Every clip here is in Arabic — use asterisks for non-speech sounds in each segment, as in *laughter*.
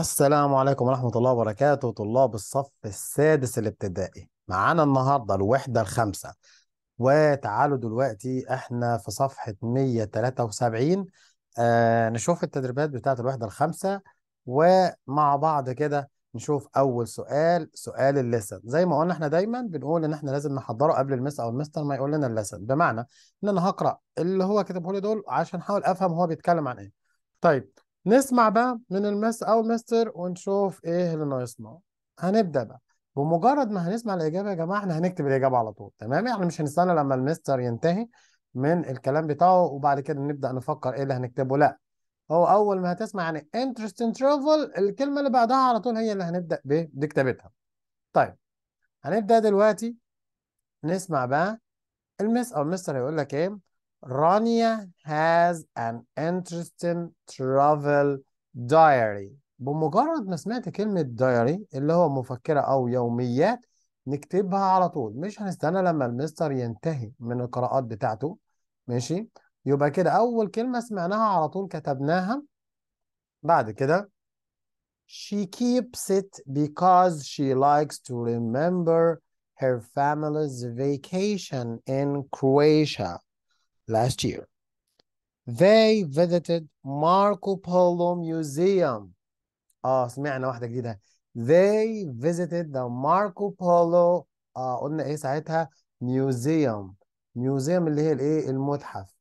السلام عليكم ورحمة الله وبركاته طلاب الصف السادس الابتدائي معانا النهاردة الوحدة الخامسة وتعالوا دلوقتي احنا في صفحة 173 آه نشوف التدريبات بتاعة الوحدة الخامسة ومع بعض كده نشوف أول سؤال سؤال الليسن زي ما قلنا احنا دايما بنقول إن احنا لازم نحضره قبل المس أو المستر ما يقول لنا الليسن بمعنى إن أنا هقرأ اللي هو كتبه لي دول عشان أحاول أفهم هو بيتكلم عن إيه طيب نسمع بقى من المس أو مستر ونشوف إيه اللي ناقصنا هنبدأ بقى بمجرد ما هنسمع الإجابة يا جماعة إحنا هنكتب الإجابة على طول تمام يعني مش هنستنى لما المستر ينتهي من الكلام بتاعه وبعد كده نبدأ نفكر إيه اللي هنكتبه لأ هو أول ما هتسمع يعني interesting travel الكلمة اللي بعدها على طول هي اللي هنبدأ بكتابتها طيب هنبدأ دلوقتي نسمع بقى المس أو المستر هيقول لك إيه رانيا has an interesting travel diary بمجرد ما سمعت كلمة diary اللي هو مفكرة أو يوميات نكتبها على طول مش هنستنى لما المستر ينتهي من القراءات بتاعته ماشي يبقى كده أول كلمة سمعناها على طول كتبناها بعد كده She keeps it because she likes to remember her family's vacation in Croatia last year. They visited Marco Polo Museum. اه سمعنا واحدة جديدة. They visited the Marco Polo آه قلنا ايه ساعتها museum. museum اللي هي الايه المتحف.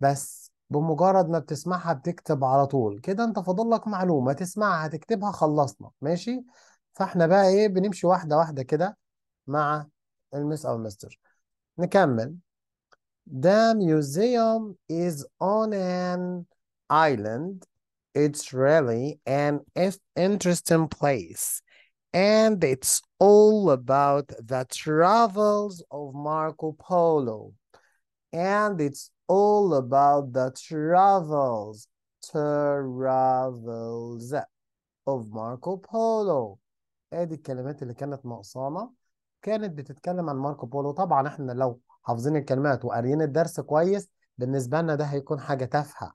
بس بمجرد ما بتسمعها بتكتب على طول كده انت فاضل لك معلومة تسمعها تكتبها خلصنا ماشي فاحنا بقى ايه بنمشي واحدة واحدة كده مع المس او المستر نكمل The museum is on an island. It's really an interesting place. And it's all about the travels of Marco Polo. And it's all about the travels, travels of Marco Polo. هذه الكلمات اللي كانت ناقصانا كانت بتتكلم عن ماركو بولو طبعا احنا لو حافظين الكلمات وقاريين الدرس كويس بالنسبه لنا ده هيكون حاجه تافهه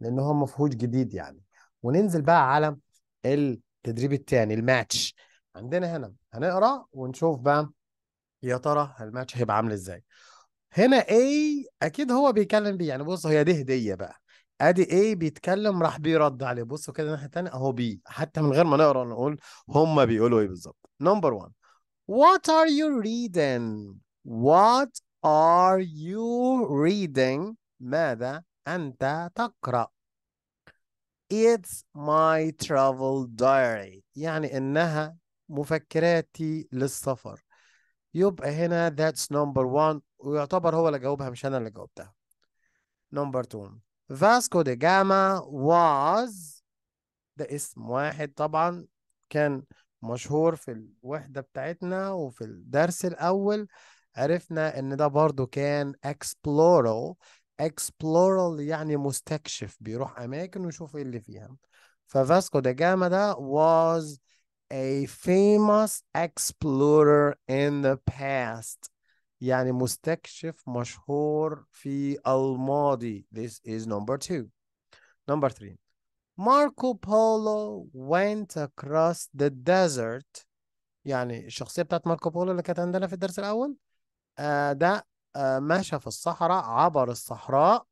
لان هو ما فيهوش جديد يعني وننزل بقى على التدريب الثاني الماتش عندنا هنا هنقرا ونشوف بقى يا ترى الماتش هيبقى عامل ازاي هنا اي اكيد هو بيتكلم بي يعني بص هي دي هديه بقى ادي اي بيتكلم راح بي رد عليه بصوا كده الناحيه الثانيه اهو بي حتى من غير ما نقرا نقول هم بيقولوا ايه بالظبط نمبر 1 What are you reading? What Are you reading? ماذا أنت تقرأ؟ It's my travel diary يعني إنها مفكراتي للسفر يبقى هنا that's number one ويعتبر هو اللي جاوبها مش أنا اللي جاوبتها number two Vasco de Gama was ده اسم واحد طبعا كان مشهور في الوحدة بتاعتنا وفي الدرس الأول عرفنا ان ده برضو كان اكسبلورال اكسبلورال يعني مستكشف بيروح اماكن ويشوف ايه اللي فيها ففاسكو دا جاما ده was a famous explorer in the past يعني مستكشف مشهور في الماضي this is number two number three ماركو بولو went across the desert يعني الشخصية بتاعت ماركو بولو اللي كانت عندنا في الدرس الأول آه، ده آه، مشى في الصحراء عبر الصحراء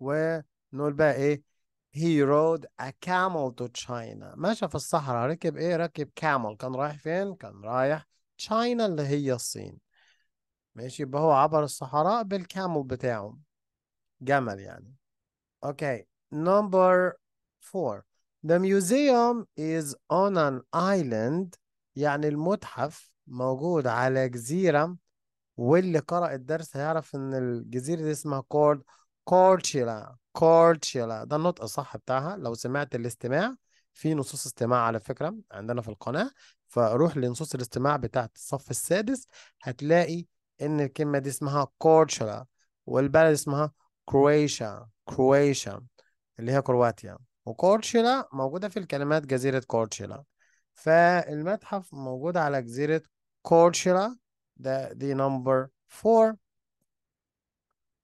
ونقول بقى ايه he rode a camel to China مشى في الصحراء ركب ايه ركب camel كان رايح فين كان رايح China اللي هي الصين ماشي يبقى هو عبر الصحراء بالكامل بتاعه جمل يعني اوكي نمبر 4 The museum is on an island يعني المتحف موجود على جزيرة واللي قرأ الدرس هيعرف إن الجزيرة دي اسمها كورد كورتشيلا كورتشيلا ده النطق الصح بتاعها لو سمعت الاستماع في نصوص استماع على فكرة عندنا في القناة فروح لنصوص الاستماع بتاعت الصف السادس هتلاقي إن الكلمة دي اسمها كورتشيلا والبلد اسمها كرواتيا كرواتيا اللي هي كرواتيا وكورتشيلا موجودة في الكلمات جزيرة كورتشيلا فالمتحف موجود على جزيرة كورشيرا ده دي نمبر 4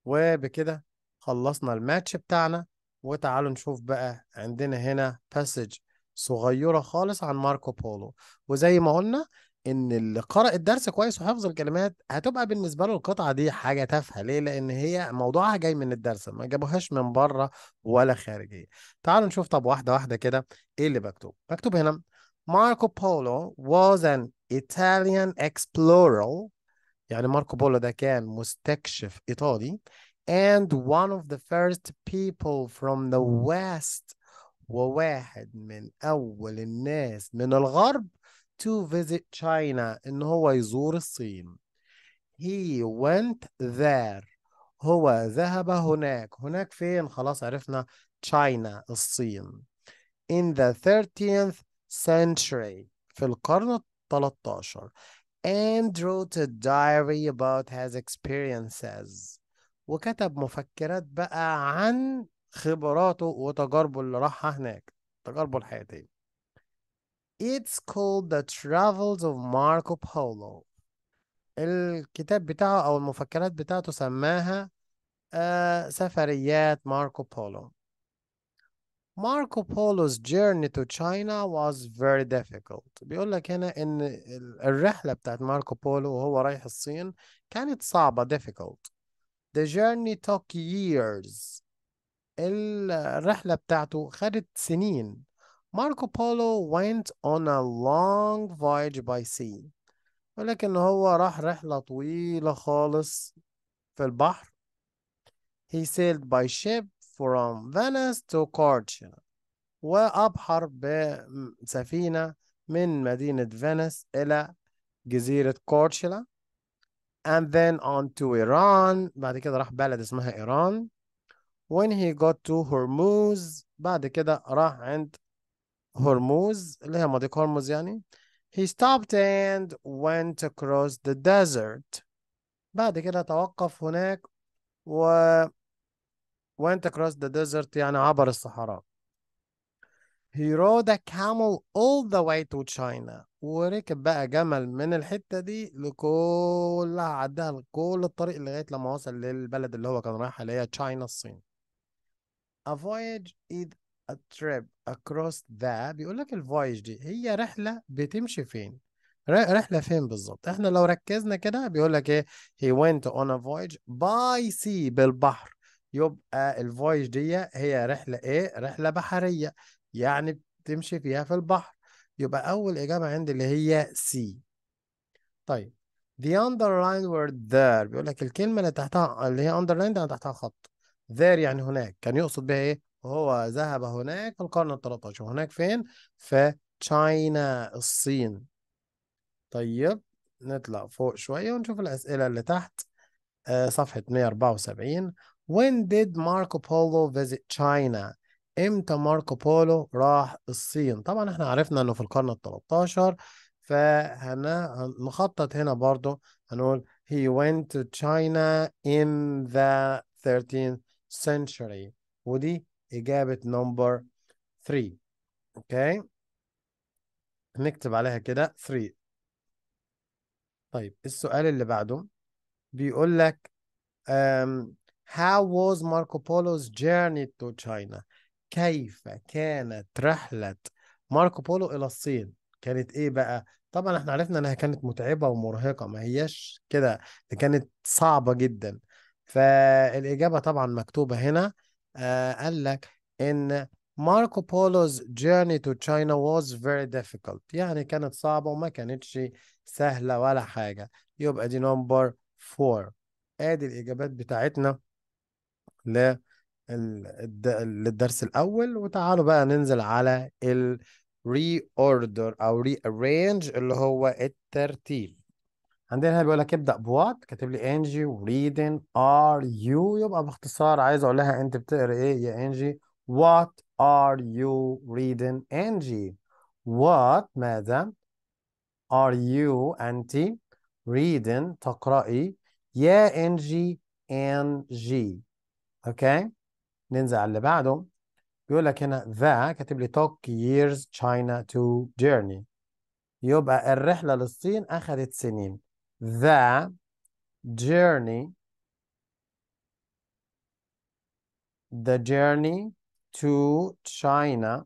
وبكده خلصنا الماتش بتاعنا وتعالوا نشوف بقى عندنا هنا باسج صغيرة خالص عن ماركو بولو وزي ما قلنا ان اللي قرأ الدرس كويس وحفظ الكلمات هتبقى بالنسبة له القطعة دي حاجة تافهة ليه؟ لأن هي موضوعها جاي من الدرس ما جابوهاش من بره ولا خارجية تعالوا نشوف طب واحدة واحدة كده ايه اللي مكتوب مكتوب هنا Marco Polo was an Italian explorer يعني ماركو بولو ده كان مستكشف إيطالي and one of the first people from the west وواحد من أول الناس من الغرب to visit China إن هو يزور الصين he went there هو ذهب هناك هناك فين خلاص عرفنا China الصين in the 13th century في القرن ال 13 and wrote a diary about his experiences وكتب مفكرات بقى عن خبراته وتجاربه اللي راحها هناك تجاربه الحياتية It's called The Travels of Marco Polo الكتاب بتاعه أو المفكرات بتاعته سماها آه، سفريات ماركو بولو ماركو بولو's journey to China was very difficult بيقول لك هنا ان الرحله بتاعت ماركو بولو وهو رايح الصين كانت صعبه difficult the journey took years الرحله بتاعته خدت سنين ماركو بولو went on a long voyage by sea بيقول لك ان هو راح رحله طويله خالص في البحر he sailed by ship from Venice to Corsica وأبحر بسفينة من مدينة فينيس إلى جزيرة كورشلا and then on to Iran بعد كده راح بلد اسمها إيران when he got to Hormuz بعد كده راح عند هرموز اللي هي مضيق هرمز يعني he stopped and went across the desert بعد كده توقف هناك و went across the desert يعني عبر الصحراء he rode a camel all the way to China وركب بقى جمل من الحتة دي لكلها عدها كل الطريق لغاية لما وصل للبلد اللي هو كان رايحها اللي هي تشاينا الصين a voyage is a trip across the بيقول لك الفويج دي هي رحلة بتمشي فين رحلة فين بالظبط احنا لو ركزنا كده بيقول لك ايه he went on a voyage by sea بالبحر يبقى الفويج دي هي رحلة ايه رحلة بحرية يعني بتمشي فيها في البحر يبقى أول إجابة عندي اللي هي سي طيب the underlined word there بيقول لك الكلمة اللي تحتها اللي هي underlined يعني تحتها خط there يعني هناك كان يقصد بها ايه هو ذهب هناك في القرن ال 13 هناك فين في تشاينا الصين طيب نطلع فوق شوية ونشوف الأسئلة اللي تحت آه، صفحة 174 When did Marco Polo visit China? امتى ماركو بولو راح الصين؟ طبعا احنا عرفنا انه في القرن ال 13 نخطط هنا برضو هنقول he went to China in the 13th century ودي إجابة number 3 اوكي okay. نكتب عليها كده 3 طيب السؤال اللي بعده بيقول لك um, How was Marco Polo's journey to China? كيف كانت رحلة ماركو بولو إلى الصين؟ كانت إيه بقى؟ طبعا احنا عرفنا انها كانت متعبة ومرهقة ما هياش كده دي كانت صعبة جدا فالإجابة طبعا مكتوبة هنا آه قال لك إن ماركو بولو's journey to China was very difficult يعني كانت صعبة وما كانتش سهلة ولا حاجة يبقى دي نمبر 4 ادي الإجابات بتاعتنا للدرس الأول وتعالوا بقى ننزل على ال reorder أو rearrange اللي هو الترتيب عندنا هنا بيقول لك ابدأ بوات كاتب لي انجي وريدن ار يو يبقى باختصار عايز اقول لها انت بتقرا ايه يا انجي وات ار يو ريدن انجي وات ماذا ار يو انت ريدن تقرأي يا انجي انجي اوكي ننزل على اللي بعده بيقول لك هنا ذا كاتب لي توك years China to journey يبقى الرحلة للصين أخذت سنين the journey the journey to China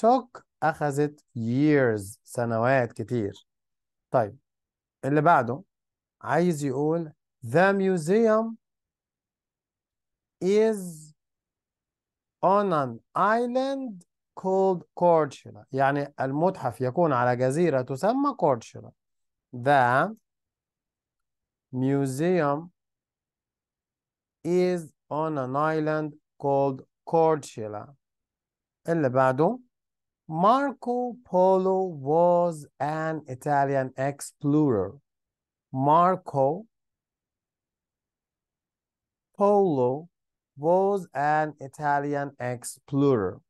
took أخذت years سنوات كتير طيب اللي بعده عايز يقول the museum is on an island called Cordula. يعني المتحف يكون على جزيرة تسمى Corchula The museum is on an island called Cordula. اللي بعده Marco Polo was an Italian explorer Marco Polo was an Italian explorer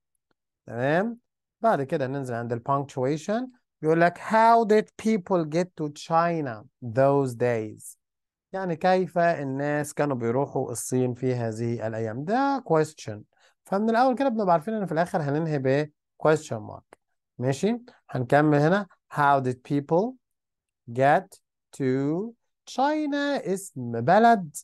تمام بعد كده ننزل عند ال punctuation بيقول لك how did people get to China those days يعني كيف الناس كانوا بيروحوا الصين في هذه الأيام ده question فمن الأول كده بنبقى عارفين إن في الآخر هننهي ب question mark ماشي هنكمل هنا how did people get to China اسم بلد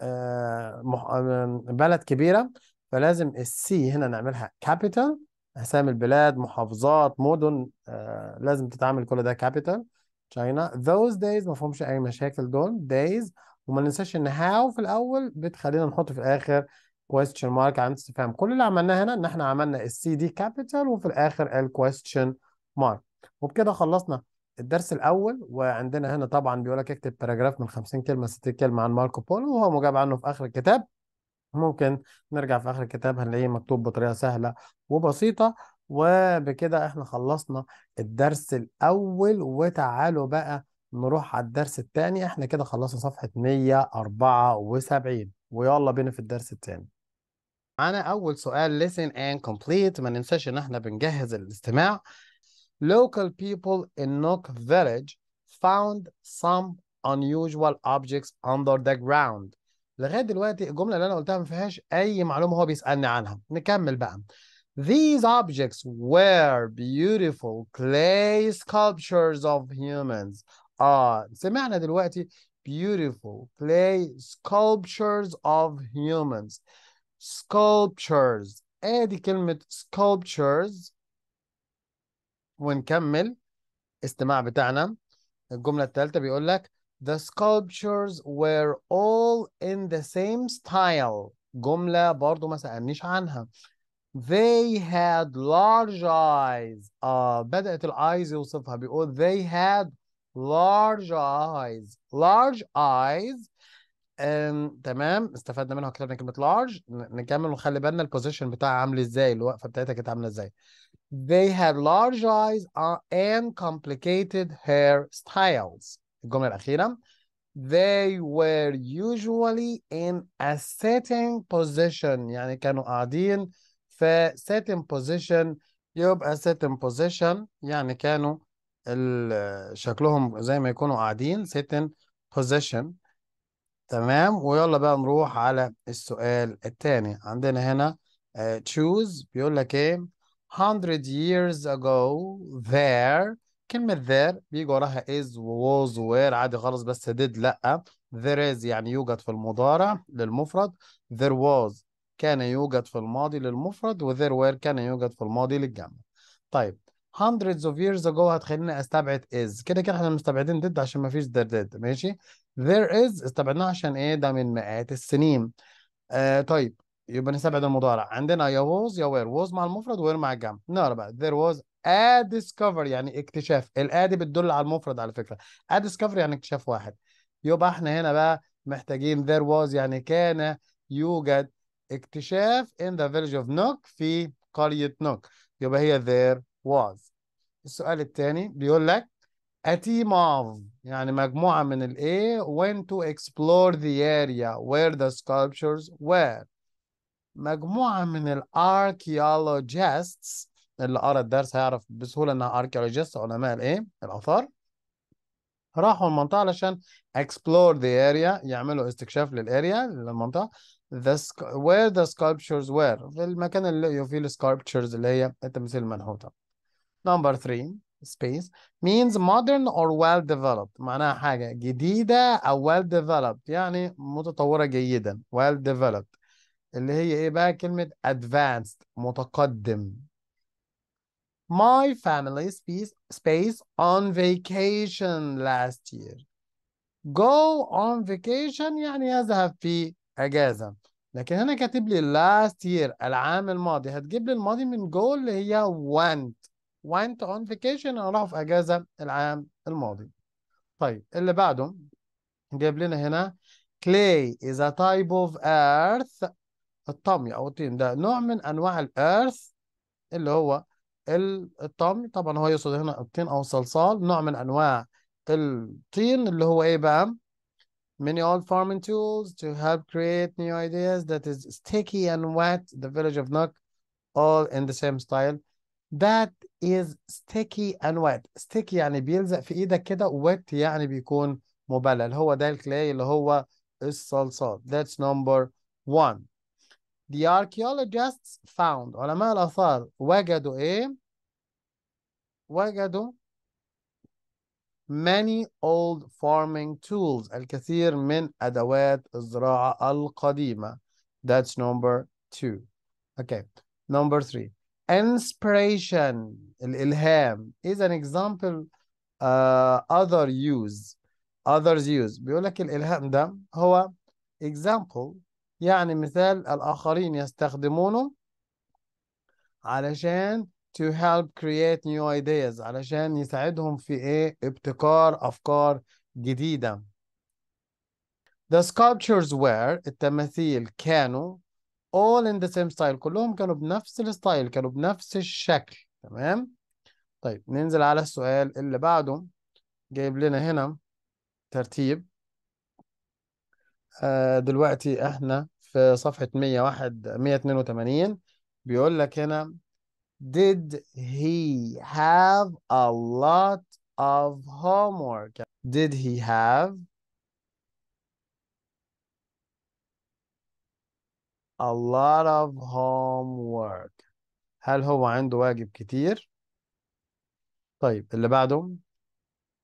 آه، آه، بلد كبيره فلازم السي هنا نعملها كابيتال اسامي البلاد محافظات مدن آه، لازم تتعامل كل ده كابيتال تشاينا those days ما فيهمش اي مشاكل دول days وما ننساش ان هاو في الاول بتخلينا نحط في الاخر question mark عن استفهام كل اللي عملناه هنا ان احنا عملنا السي دي كابيتال وفي الاخر الكويستشن مارك وبكده خلصنا الدرس الاول وعندنا هنا طبعا بيقول لك اكتب باراجراف من 50 كلمه 60 كلمه عن ماركو بولو وهو مجاب عنه في اخر الكتاب ممكن نرجع في اخر الكتاب هنلاقيه مكتوب بطريقه سهله وبسيطه وبكده احنا خلصنا الدرس الاول وتعالوا بقى نروح على الدرس الثاني احنا كده خلصنا صفحه 174 ويلا بينا في الدرس الثاني معانا اول سؤال listen and complete ما ننساش ان احنا بنجهز الاستماع local people in Nok village found some unusual objects under the ground لغايه دلوقتي الجمله اللي انا قلتها ما فيهاش اي معلومه هو بيسالني عنها نكمل بقى These objects were beautiful clay sculptures of humans. آه سمعنا دلوقتي beautiful clay sculptures of humans. Sculptures. ادي كلمة sculptures ونكمل استماع بتاعنا الجملة الثالثة بيقول لك The sculptures were all in the same style جملة برضو ما سألنيش عنها They had large eyes آه بدأت الأيز يوصفها بيقول They had large eyes large eyes آم، تمام استفدنا منها كتبنا كلمة large نكمل ونخلي بالنا البوزيشن بتاعها عامل ازاي الوقفة بتاعتها كانت عاملة ازاي They had large eyes and complicated hair styles. الجملة الأخيرة They were usually in a sitting position يعني كانوا قاعدين في sitting position يبقى sitting position يعني كانوا شكلهم زي ما يكونوا قاعدين sitting position تمام ويلا بقى نروح على السؤال الثاني عندنا هنا choose بيقول لك ايه 100 years ago there كلمة there بيجي وراها is و was و عادي خالص بس did لأ there is يعني يوجد في المضارع للمفرد there was كان يوجد في الماضي للمفرد و there were كان يوجد في الماضي للجمع طيب hundreds of years ago هتخليني استبعد is كده كده احنا مستبعدين did عشان ما فيش there did ماشي there is استبعدناه عشان ايه ده من مئات السنين آه طيب يبقى نستبعد المضارع عندنا يا ووز يا وير ووز مع المفرد وير مع الجمع نقرا بقى there was a ديسكفر يعني اكتشاف الادي بتدل على المفرد على فكرة a ديسكفر يعني اكتشاف واحد يبقى احنا هنا بقى محتاجين there was يعني كان يوجد اكتشاف in the village of نوك في قرية نوك يبقى هي there was السؤال الثاني بيقول لك a team of يعني مجموعة من الـ A went to explore the area where the sculptures were مجموعة من الاركيولوجيستس اللي قرا الدرس هيعرف بسهولة انها اركيولوجيست علماء الايه؟ الاثار راحوا المنطقة علشان explore the area يعملوا استكشاف للاريا للمنطقة the where the sculptures were في المكان اللي لقيوا فيه السكربتشرز اللي هي التماثيل المنحوتة. Number three space means modern or well developed معناها حاجة جديدة أو well developed يعني متطورة جيدا well developed اللي هي ايه بقى كلمة advanced متقدم My family space, space on vacation last year go on vacation يعني يذهب في اجازة لكن هنا كاتب لي last year العام الماضي هتجيب لي الماضي من go اللي هي went went on vacation يعني في اجازة العام الماضي طيب اللي بعده جاب لنا هنا clay is a type of earth الطمي او الطين ده نوع من انواع الارث اللي هو الطمي طبعا هو يقصد هنا الطين او الصلصال نوع من انواع الطين اللي هو ايه بقى Many old farming tools to help create new ideas that is sticky and wet. The village of Nook, all in the same style. That is sticky and wet. Sticky يعني بيلزق في ايدك كده wet يعني بيكون مبلل. هو ده الكلاي اللي هو الصلصال. That's number one. The archaeologists found علماء الآثار وجدوا إيه؟ وجدوا many old farming tools الكثير من أدوات الزراعة القديمة that's number two okay number three inspiration الإلهام is an example uh, other use others use بيقول لك الإلهام ده هو example يعني مثال الآخرين يستخدمونه علشان to help create new ideas علشان يساعدهم في إيه ابتكار أفكار جديدة The sculptures were التماثيل كانوا all in the same style كلهم كانوا بنفس الستايل كانوا بنفس الشكل تمام طيب ننزل على السؤال اللي بعده جايب لنا هنا ترتيب دلوقتي احنا في صفحة 101 182 بيقول لك هنا Did he have a lot of homework? Did he have a lot of homework? هل هو عنده واجب كتير؟ طيب اللي بعده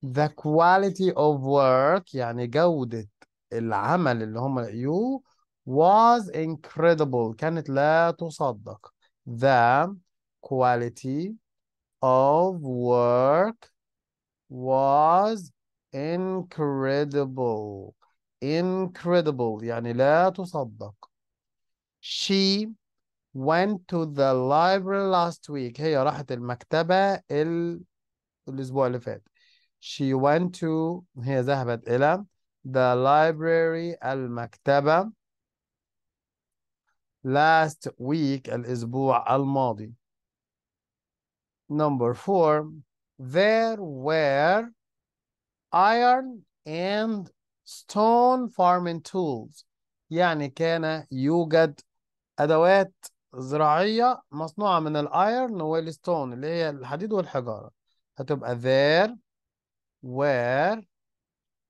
The quality of work يعني جودة العمل اللي هم لقيوه was incredible كانت لا تصدق the quality of work was incredible incredible يعني لا تصدق she went to the library last week هي راحت المكتبة ال... الأسبوع اللي فات she went to هي ذهبت إلى the library al maktaba last week al isbu' al madi number 4 there were iron and stone farming tools يعني كان يوجد ادوات زراعيه مصنوعه من الايرن والستون اللي هي الحديد والحجاره هتبقى there were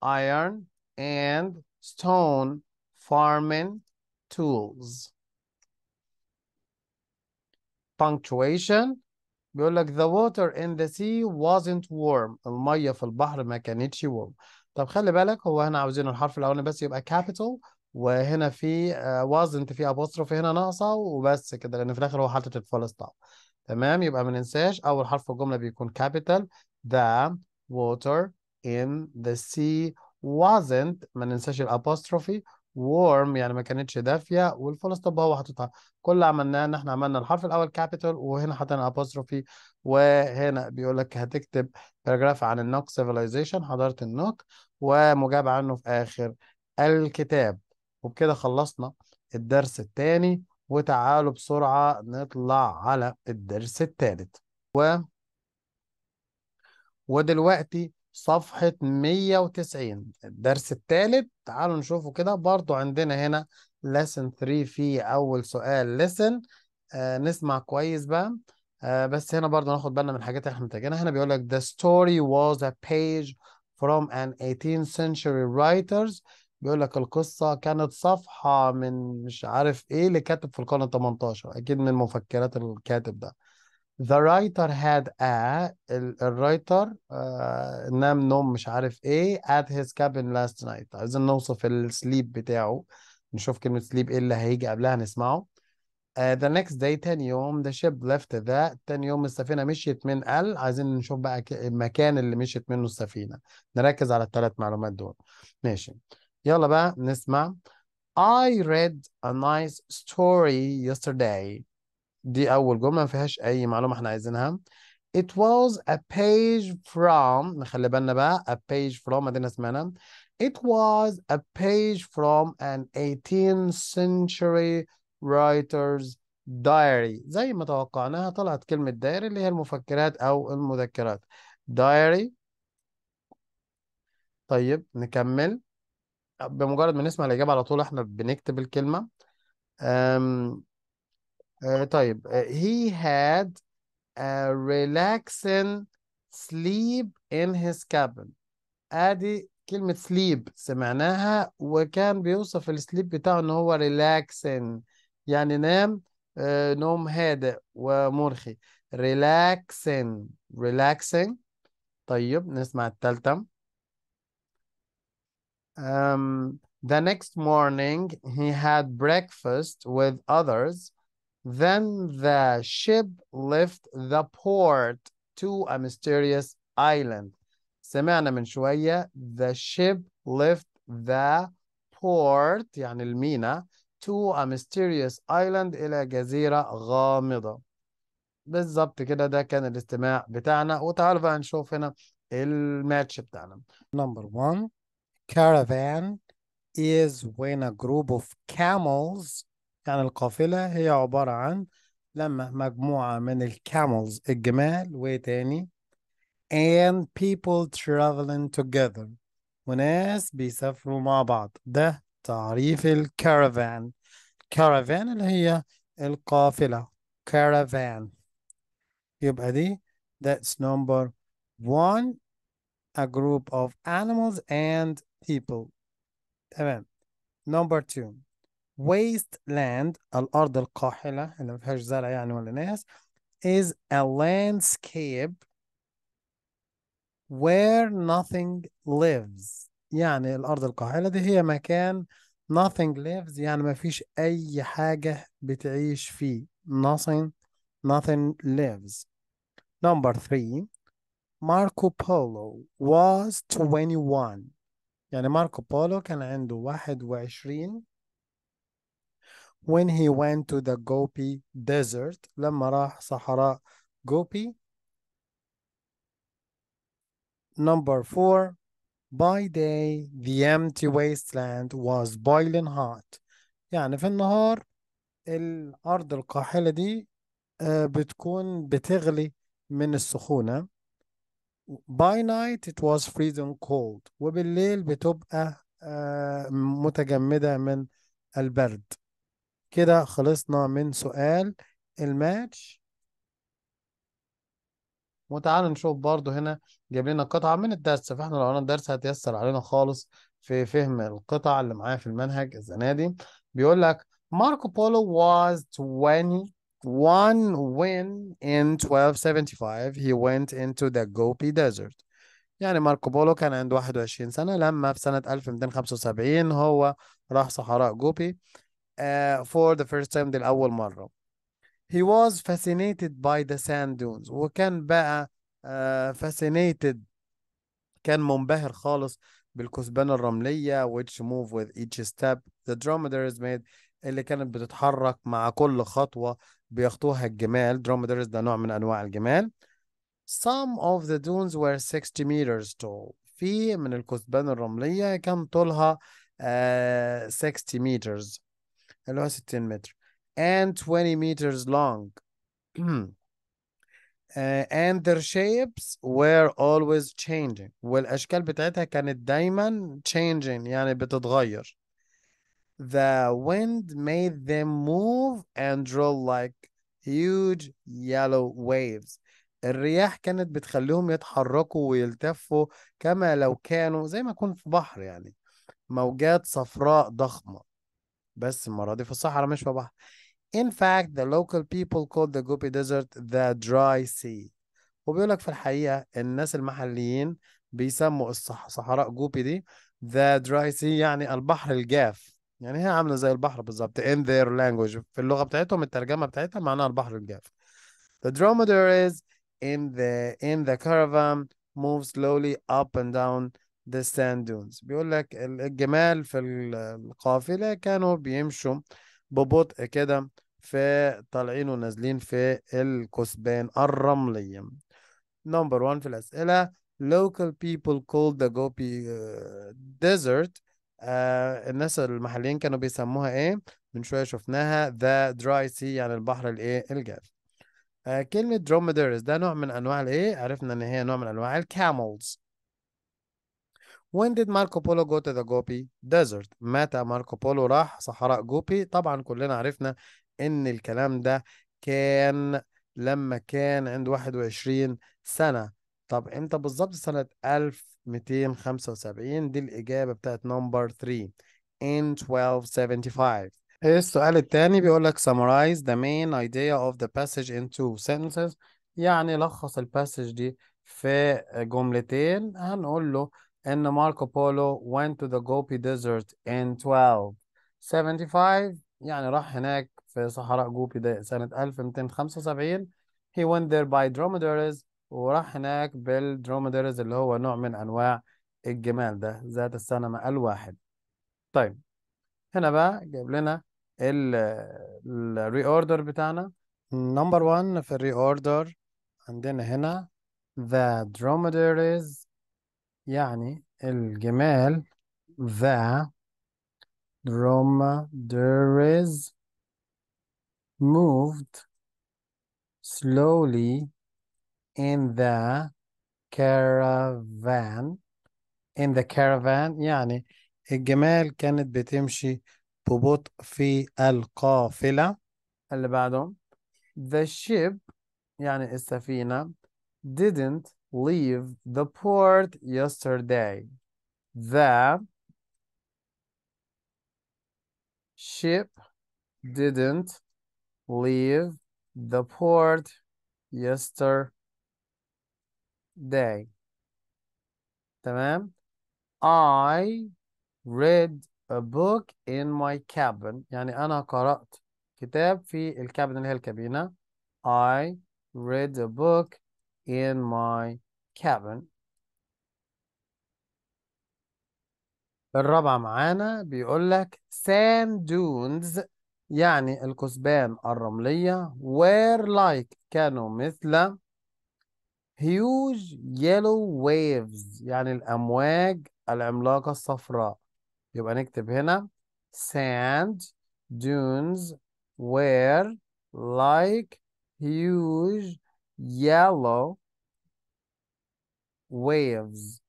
iron and stone farming tools. Punctuation بيقول لك the water in the sea wasn't warm المية في البحر ما كانتش warm طب خلي بالك هو هنا عاوزين الحرف الأولاني بس يبقى capital وهنا في wasn't في apostrophe هنا ناقصة وبس كده لأن في الآخر هو حاطط الفول ستوب تمام يبقى ما ننساش أول حرف في الجملة بيكون capital the water in the sea wasn't ما ننساش الابوستروفي warm يعني ما كانتش دافيه والفول ستوب هو حاططها كل اللي عملناه ان احنا عملنا الحرف الاول كابيتال وهنا حطينا apostrophe وهنا بيقول لك هتكتب باراجراف عن النوك سيفيلايزيشن حضاره النوك ومجاب عنه في اخر الكتاب وبكده خلصنا الدرس الثاني وتعالوا بسرعه نطلع على الدرس الثالث و ودلوقتي صفحة 190 الدرس الثالث تعالوا نشوفه كده برضو عندنا هنا lesson 3 في أول سؤال listen آه نسمع كويس بقى آه بس هنا برضو ناخد بالنا من الحاجات اللي احنا محتاجينها هنا بيقول لك the story was a page from an 18th century writers بيقول لك القصة كانت صفحة من مش عارف ايه لكاتب في القرن 18 اكيد من مفكرات الكاتب ده The writer had a الرايتر آه، نام نوم مش عارف ايه at his cabin last night عايزين نوصف السليب بتاعه نشوف كلمة سليب ايه اللي هيجي قبلها نسمعه uh, the next day تاني يوم the ship left the تاني يوم السفينة مشيت من ال عايزين نشوف بقى المكان اللي مشيت منه السفينة نركز على الثلاث معلومات دول ماشي يلا بقى نسمع I read a nice story yesterday دي أول جملة ما فيهاش أي معلومة إحنا عايزينها It was a page from نخلي بالنا بقى a page from أدينا سمعنا It was a page from an 18th century writer's diary زي ما توقعناها طلعت كلمة diary اللي هي المفكرات أو المذكرات diary طيب نكمل بمجرد ما نسمع الإجابة على طول إحنا بنكتب الكلمة Uh, طيب uh, he had a relaxing sleep in his cabin ادي كلمة sleep سمعناها وكان بيوصف السليب بتاعه ان هو relaxing يعني نام نوم هادئ ومرخي relaxing relaxing طيب نسمع التالتة um, the next morning he had breakfast with others then the ship left the port to a mysterious island. سمعنا من شوية the ship left the port يعني المينا to a mysterious island إلى جزيرة غامضة. بالظبط كده ده كان الاستماع بتاعنا وتعالوا بقى نشوف هنا الماتش بتاعنا. Number one, caravan is when a group of camels يعني القافلة هي عبارة عن لما مجموعة من الكاملز الجمال وتاني and people traveling together وناس بيسافروا مع بعض ده تعريف الكارافان كارافان اللي هي القافلة كارافان يبقى دي that's number one a group of animals and people تمام number two wasteland الأرض القاحلة اللي ما فيهاش زرع يعني ولا ناس is a landscape where nothing lives يعني الأرض القاحلة دي هي مكان nothing lives يعني ما فيش أي حاجة بتعيش فيه nothing nothing lives number three ماركو بولو was 21 يعني ماركو بولو كان عنده 21 when he went to the Gopi desert لما راح صحراء Gopi Number four, by day the empty wasteland was boiling hot. يعني في النهار الأرض القاحلة دي بتكون بتغلي من السخونة. By night it was freezing cold وبالليل بتبقى متجمدة من البرد. كده خلصنا من سؤال الماتش وتعالوا نشوف برضو هنا جايب لنا قطعة من الدرس فاحنا لو قرينا الدرس هتيسر علينا خالص في فهم القطع اللي معايا في المنهج الزنادي بيقول لك ماركو بولو was 21 win in 1275 he went into the Gopi Desert يعني ماركو بولو كان عنده 21 سنة لما في سنة 1275 هو راح صحراء جوبي uh, for the first time دي لأول مرة he was fascinated by the sand dunes وكان بقى uh, fascinated كان منبهر خالص بالكثبان الرملية which move with each step the dromedaries made اللي كانت بتتحرك مع كل خطوة بيخطوها الجمال dromedaries ده نوع من أنواع الجمال some of the dunes were 60 meters tall في من الكثبان الرملية كان طولها uh, 60 meters اللي هو 60 متر and 20 meters long uh, *clears throat* and their shapes were always changing والأشكال بتاعتها كانت دايما changing يعني بتتغير the wind made them move and roll like huge yellow waves الرياح كانت بتخليهم يتحركوا ويلتفوا كما لو كانوا زي ما يكون في بحر يعني موجات صفراء ضخمة بس المرة دي في الصحراء مش في بحر In fact the local people call the Gobi Desert the dry sea وبيقول لك في الحقيقة الناس المحليين بيسموا الصح... صحراء جوبي دي the dry sea يعني البحر الجاف يعني هي عاملة زي البحر بالظبط in their language في اللغة بتاعتهم الترجمة بتاعتها معناها البحر الجاف The dromedaries in the in the caravan move slowly up and down ذا dunes بيقول لك الجمال في القافله كانوا بيمشوا ببطء كده في طالعين ونازلين في الكثبان الرمليه نمبر 1 في الاسئله local people called the Gopi uh, desert آه الناس المحليين كانوا بيسموها ايه من شويه شفناها the dry sea يعني البحر الايه الجاف آه كلمه dromedaries ده نوع من انواع الايه عرفنا ان هي نوع من انواع الكاملز وين ديد ماركو بولو جو تو ذا جوبي ديزرت متى ماركو بولو راح صحراء جوبي؟ طبعا كلنا عرفنا إن الكلام ده كان لما كان عند 21 سنة طب امتى بالظبط سنة 1275 دي الإجابة بتاعت نمبر 3 in 1275 إيه السؤال الثاني بيقول لك summarize the main idea of the passage in two sentences يعني لخص الباسج دي في جملتين هنقول له أن Marco Polo went to the Gobi Desert in 1275 يعني راح هناك في صحراء جوبي ده سنة 1275 he went there by dromedaries وراح هناك بالدروميدرز اللي هو نوع من أنواع الجمال ده ذات السنم الواحد طيب هنا بقى جاب لنا الري اوردر بتاعنا نمبر 1 في الري اوردر عندنا هنا the dromedaries يعني الجمال the dromedaries moved slowly in the caravan in the caravan يعني الجمال كانت بتمشي ببطء في القافلة اللي بعده the ship يعني السفينة didn't leave the port yesterday. The ship didn't leave the port yesterday. تمام I read a book in my cabin يعني أنا قرأت كتاب في الكابن اللي هي الكابينة I read a book in my cabin الرابعة معانا بيقول لك sand dunes يعني الكثبان الرملية were like كانوا مثل huge yellow waves يعني الأمواج العملاقة الصفراء يبقى نكتب هنا sand dunes were like huge yellow waves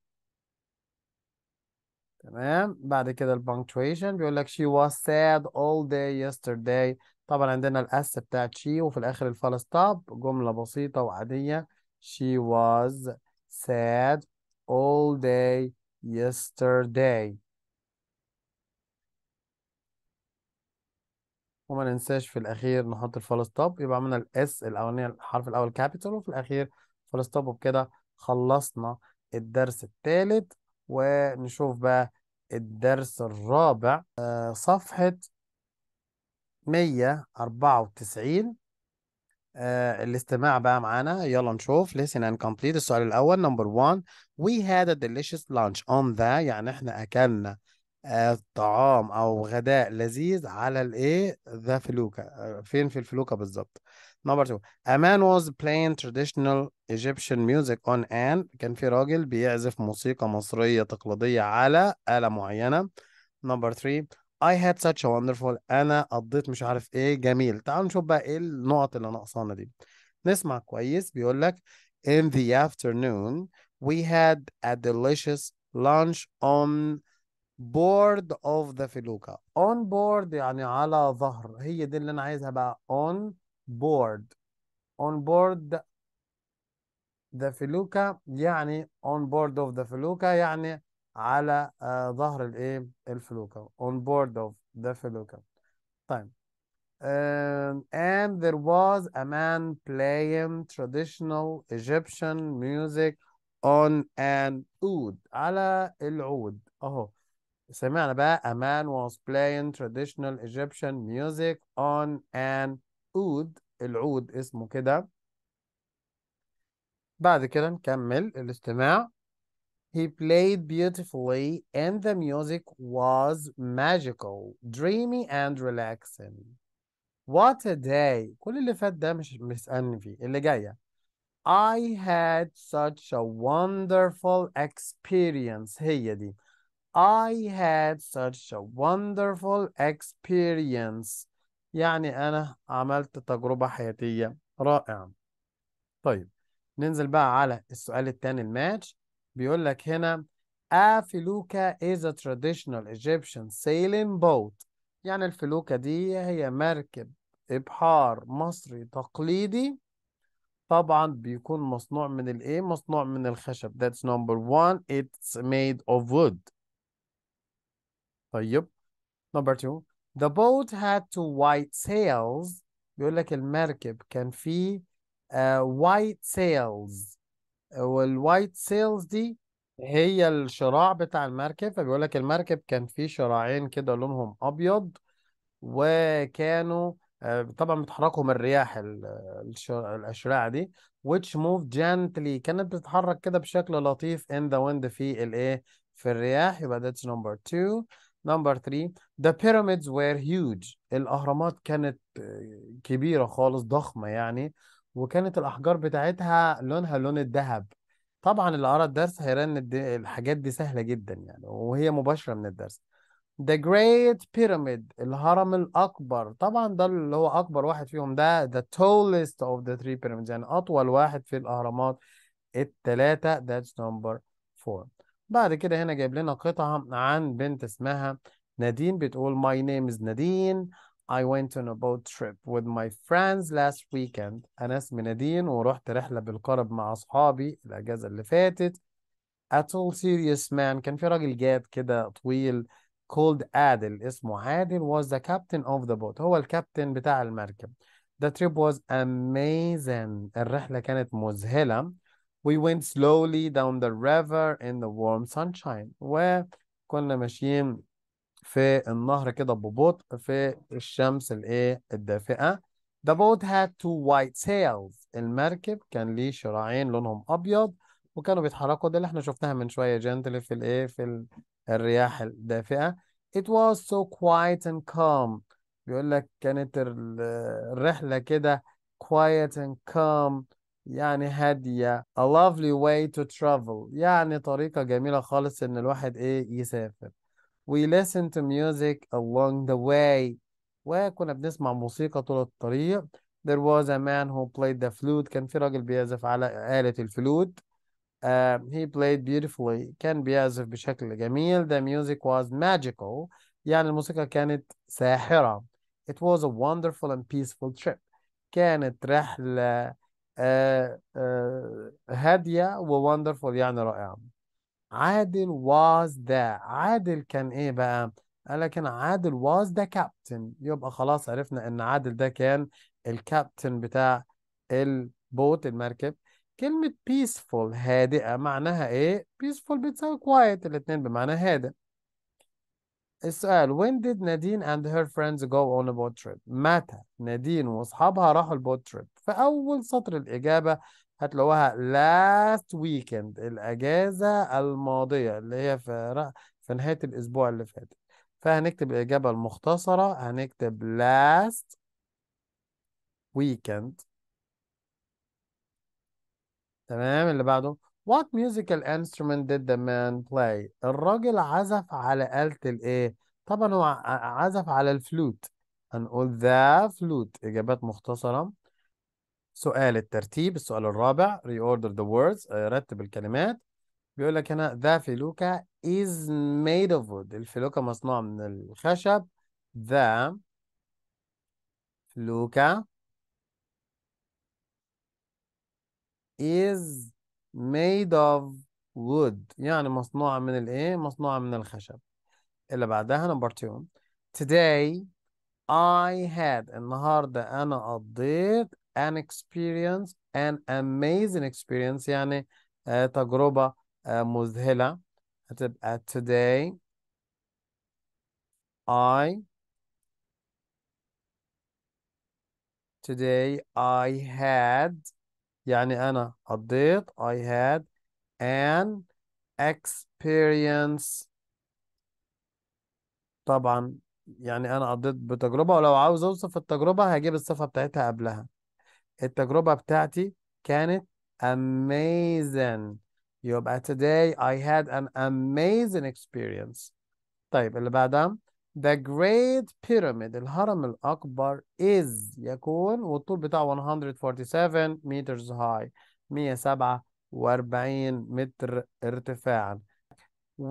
تمام بعد كده البنكتويشن بيقول لك she was sad all day yesterday طبعا عندنا الاس بتاعت she وفي الاخر الفال ستوب جمله بسيطه وعاديه she was sad all day yesterday وما ننساش في الاخير نحط الفول ستوب يبقى عملنا الاس الاولانيه الحرف الاول كابيتال وفي الاخير فول ستوب وبكده خلصنا الدرس الثالث ونشوف بقى الدرس الرابع آه، صفحه 194 آه، الاستماع بقى معانا يلا نشوف listen and complete السؤال الاول number 1 we had a delicious lunch on the يعني احنا اكلنا آه، طعام او غداء لذيذ على الايه ذا فلوكة فين في الفلوكة بالظبط نمبر 2 a man was playing traditional Egyptian music on an كان في راجل بيعزف موسيقى مصرية تقليدية على آلة معينة نمبر 3 I had such a wonderful أنا قضيت مش عارف إيه جميل تعالوا نشوف بقى إيه النقط اللي ناقصانا دي نسمع كويس بيقول لك in the afternoon we had a delicious lunch on بورد اوف ذا فلوكا اون بورد يعني على ظهر هي دي اللي انا عايزها بقى اون بورد اون بورد ذا فلوكا يعني اون بورد اوف ذا فلوكا يعني على آه ظهر الايه الفلوكا اون بورد اوف ذا فلوكا طيب Um, and there was a man playing traditional Egyptian music on an oud على العود اهو سمعنا بقى a man was playing traditional Egyptian music on an oud العود اسمه كده بعد كده نكمل الاستماع He played beautifully and the music was magical, dreamy and relaxing. What a day! كل اللي فات ده مش مسألني فيه اللي جاية I had such a wonderful experience هي دي I had such a wonderful experience يعني أنا عملت تجربة حياتية رائعة طيب ننزل بقى على السؤال الثاني الماتش بيقول لك هنا أفلوكا is a traditional Egyptian sailing boat يعني الفلوكة دي هي مركب إبحار مصري تقليدي طبعا بيكون مصنوع من الايه مصنوع من الخشب that's number one it's made of wood طيب number two the boat had two white sails بيقول لك المركب كان فيه uh, white sails white sails دي هي الشراع بتاع المركب فبيقول لك المركب كان فيه شراعين كده لونهم ابيض وكانوا آه، طبعا بتحركهم من الرياح الاشراع دي which moved gently كانت بتتحرك كده بشكل لطيف in the wind في الايه في الرياح يبقى that's number two نمبر 3 the pyramids were huge الاهرامات كانت آه، كبيره خالص ضخمه يعني وكانت الاحجار بتاعتها لونها لون الذهب طبعا اللي قرا الدرس هيرن الحاجات دي سهله جدا يعني وهي مباشره من الدرس The Great Pyramid الهرم الأكبر طبعا ده اللي هو أكبر واحد فيهم ده the tallest of the three pyramids يعني أطول واحد في الأهرامات التلاتة that's number four بعد كده هنا جايب لنا قطعة عن بنت اسمها نادين بتقول My name is Nadine I went on a boat trip with my friends last weekend أنا اسمي نادين ورحت رحلة بالقارب مع أصحابي الأجازة اللي فاتت A tall serious man كان في راجل جاد كده طويل called Adil اسمه عادل was the captain of the boat هو الكابتن بتاع المركب The trip was amazing الرحلة كانت مذهلة We went slowly down the river in the warm sunshine وكنا ماشيين في النهر كده ببطء في الشمس الايه الدافئة The boat had two white sails المركب كان ليه شراعين لونهم أبيض وكانوا بيتحركوا ده اللي احنا شفناها من شوية جنتلي في الايه في الرياح الدافئة It was so quiet and calm بيقول لك كانت الرحلة كده quiet and calm يعني هادية a lovely way to travel يعني طريقة جميلة خالص إن الواحد إيه يسافر we listen to music along the way وكنا بنسمع موسيقى طول الطريق there was a man who played the flute كان في راجل بيعزف على آلة الفلوت uh, he played beautifully كان بيعزف بشكل جميل the music was magical يعني الموسيقى كانت ساحرة it was a wonderful and peaceful trip كانت رحلة هادية آه هادية ووندرفول يعني رائعة عادل واز ذا عادل كان ايه بقى قال لك عادل واز ذا كابتن يبقى خلاص عرفنا ان عادل ده كان الكابتن بتاع البوت المركب كلمة peaceful هادئة معناها ايه peaceful بتساوي quiet الاتنين بمعنى هادئ السؤال when did نادين and her friends go on a boat trip متى نادين واصحابها راحوا البوت تريب في أول سطر الإجابة هتلاقوها last weekend الأجازة الماضية اللي هي في في نهاية الأسبوع اللي فات فهنكتب الإجابة المختصرة هنكتب last weekend تمام اللي بعده What musical instrument did the man play? الراجل عزف على آلة الإيه؟ طبعا هو عزف على الفلوت هنقول ذا فلوت إجابات مختصرة سؤال الترتيب السؤال الرابع reorder the words آه، رتب الكلمات بيقول لك هنا ذا فيلوكا is made of wood الفلوكة مصنوعة من الخشب ذا فلوكا is made of wood يعني مصنوعة من الايه مصنوعة من الخشب اللي بعدها نمبر 2 today I had النهاردة أنا قضيت an experience an amazing experience يعني آه، تجربة آه، مذهلة هتبقى today I today I had يعني أنا قضيت I had an experience طبعا يعني أنا قضيت بتجربة ولو عاوز أوصف التجربة هجيب الصفة بتاعتها قبلها التجربة بتاعتي كانت amazing يبقى today I had an amazing experience طيب اللي بعدها The Great Pyramid الهرم الأكبر is يكون والطول بتاعه 147 meters high 147 متر ارتفاعا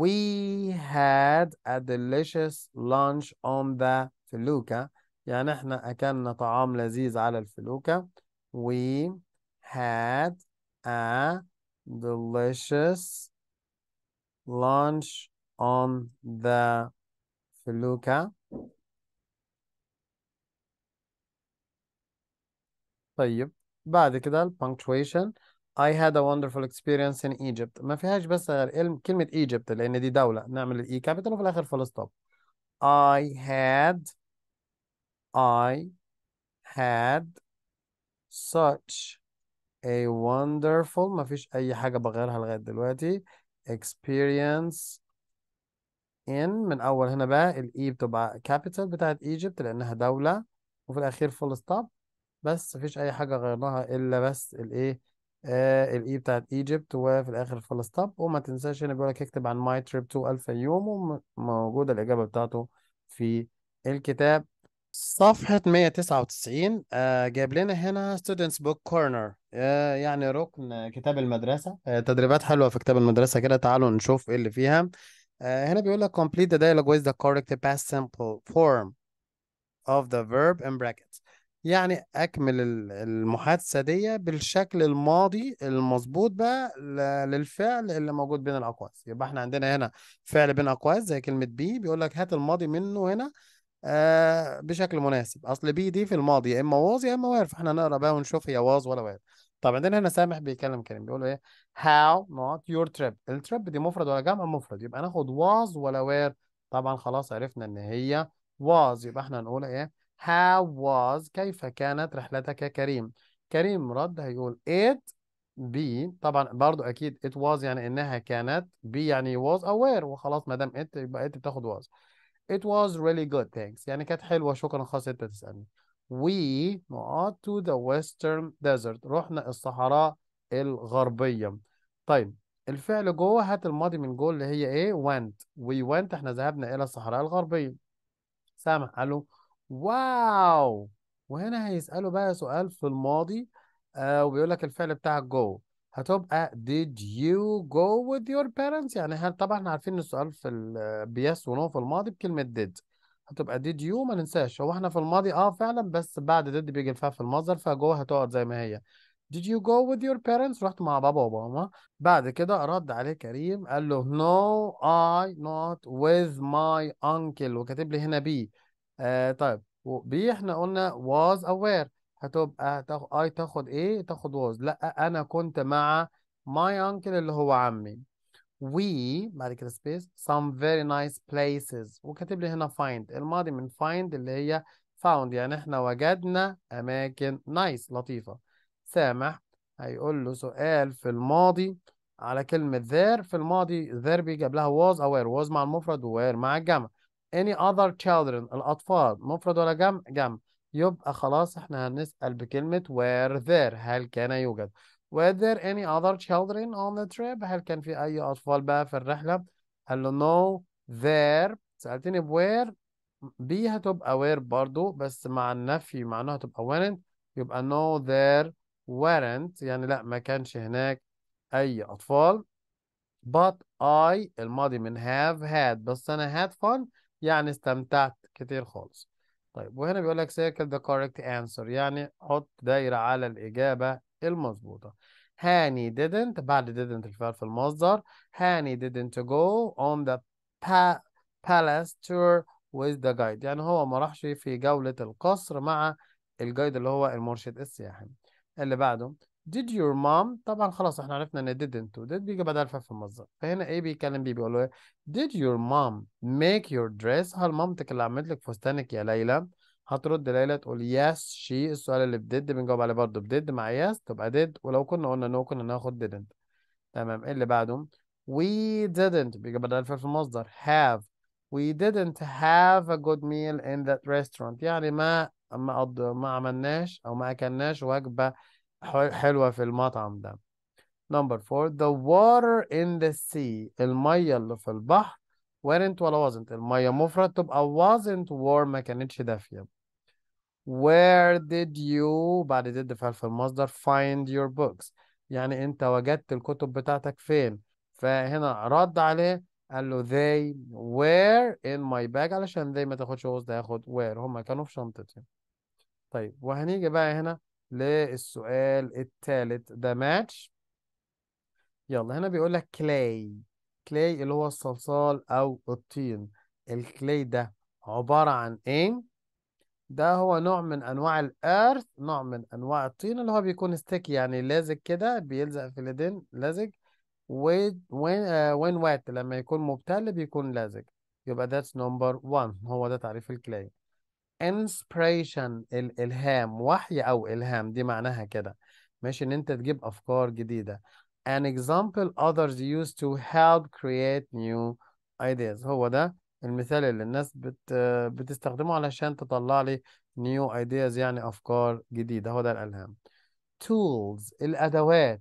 We had a delicious lunch on the فلوكة يعني احنا أكلنا طعام لذيذ على الفلوكة We had a delicious lunch on the felucca. طيب بعد كده ال punctuation I had a wonderful experience in Egypt ما فيهاش بس غير كلمة Egypt لأن دي دولة نعمل الإي كابيتال وفي الآخر فول ستوب I had I had such a wonderful ما فيش أي حاجة بغيرها لغاية دلوقتي experience in من أول هنا بقى الإي e بتبقى capital بتاعت Egypt لأنها دولة وفي الأخير full stop بس مفيش أي حاجة غيرناها إلا بس الإيه آه الإي e بتاعت Egypt وفي الآخر full stop وما تنساش هنا بيقول لك اكتب عن my trip to ألف يوم وموجودة الإجابة بتاعته في الكتاب صفحة 199 آه، جايب لنا هنا students book corner آه، يعني ركن كتاب المدرسة آه، تدريبات حلوة في كتاب المدرسة كده تعالوا نشوف ايه اللي فيها هنا بيقول لك complete the dialogue with the correct past simple form of the verb in brackets يعني أكمل المحادثة دي بالشكل الماضي المظبوط بقى للفعل اللي موجود بين الأقواس يبقى احنا عندنا هنا فعل بين أقواس زي كلمة بي بيقول لك هات الماضي منه هنا آه، بشكل مناسب اصل بي دي في الماضي يا اما واز يا اما وير فاحنا نقرا بقى ونشوف هي واز ولا وير طب عندنا هنا سامح بيكلم كريم بيقول له ايه هاو نوت يور تريب التريب دي مفرد ولا جمع مفرد يبقى ناخد واز ولا وير طبعا خلاص عرفنا ان هي واز يبقى احنا نقول ايه هاو واز كيف كانت رحلتك يا كريم كريم رد هيقول ات بي طبعا برضو اكيد it was يعني انها كانت بي يعني was aware وخلاص ما دام it يبقى it بتاخد was It was really good, thanks. يعني كانت حلوة شكرا خاصة أنت تسألني. We went to the western desert. رحنا الصحراء الغربية. طيب الفعل جوه هات الماضي من جوه اللي هي ايه went. We went احنا ذهبنا إلى الصحراء الغربية. سامح قال له واو وهنا هيسأله بقى سؤال في الماضي آه وبيقول لك الفعل بتاعك جوه هتبقى did you go with your parents يعني هل طبعا احنا عارفين السؤال في و ونو في الماضي بكلمة did هتبقى did you ما ننساش هو احنا في الماضي اه فعلا بس بعد did بيجي الفعل في المصدر فجوه هتقعد زي ما هي Did you go with your parents؟ رحت مع بابا وماما بعد كده رد عليه كريم قال له No I not with my uncle وكاتب لي هنا بي آه طيب بي احنا قلنا was aware هتبقى تاخد اي آه، تاخد ايه تاخد was لا انا كنت مع my uncle اللي هو عمي we بعد كده space some very nice places وكاتب لي هنا find الماضي من find اللي هي found يعني احنا وجدنا اماكن nice لطيفة سامح هيقول له سؤال في الماضي على كلمة there في الماضي there بيجاب لها was أو where was مع المفرد و مع الجمع any other children الأطفال مفرد ولا جمع جمع يبقى خلاص احنا هنسأل بكلمة were there هل كان يوجد were there any other children on the trip هل كان في أي أطفال بقى في الرحلة قال له no there سألتني بوير بي هتبقى وير برضو بس مع النفي معناها تبقى هتبقى weren't يبقى no there weren't يعني لا ما كانش هناك أي أطفال but I الماضي من have had بس أنا had fun يعني استمتعت كتير خالص طيب وهنا بيقول لك circle the correct answer يعني حط دايرة على الإجابة المظبوطة هاني didn't بعد didn't الفعل في المصدر هاني didn't go on the pa palace tour with the guide يعني هو ما راحش في جولة القصر مع الجايد اللي هو المرشد السياحي اللي بعده did your mom طبعا خلاص احنا عرفنا ان didn't و did بيجي بعدها في المصدر فهنا ايه بيكلم بيه بيقول له did your mom make your dress هل مامتك اللي عملت لك فستانك يا ليلى هترد ليلى تقول yes she السؤال اللي بدد بنجاوب عليه برضه بدد مع yes تبقى did ولو كنا قلنا نو كنا ناخد didn't تمام ايه اللي بعده we didn't بيجي بعدها الفاء في المصدر have we didn't have a good meal in that restaurant يعني ما ما ما عملناش او ما اكلناش وجبه حلوة في المطعم ده number four the water in the sea المية اللي في البحر weren't ولا wasn't المية مفرد تبقى wasn't warm ما كانتش دافية where did you بعد did فعل في المصدر find your books يعني انت وجدت الكتب بتاعتك فين فهنا رد عليه قال له they were in my bag علشان they ما تاخدش وز ده ياخد where هما كانوا في شنطتي طيب وهنيجي بقى هنا للسؤال الثالث ده ماتش يلا هنا بيقول لك كلاي كلاي اللي هو الصلصال او الطين الكلاي ده عبارة عن ايه ده هو نوع من انواع الارث نوع من انواع الطين اللي هو بيكون ستيك يعني لازق كده بيلزق في اليدين لازق وين وين آه، وات لما يكون مبتل بيكون لازق يبقى ذاتس نمبر 1 هو ده تعريف الكلاي inspiration الالهام وحي او الهام دي معناها كده ماشي ان انت تجيب افكار جديده an example others use to help create new ideas هو ده المثال اللي الناس بت بتستخدمه علشان تطلع لي new ideas يعني افكار جديده هو ده الالهام tools الادوات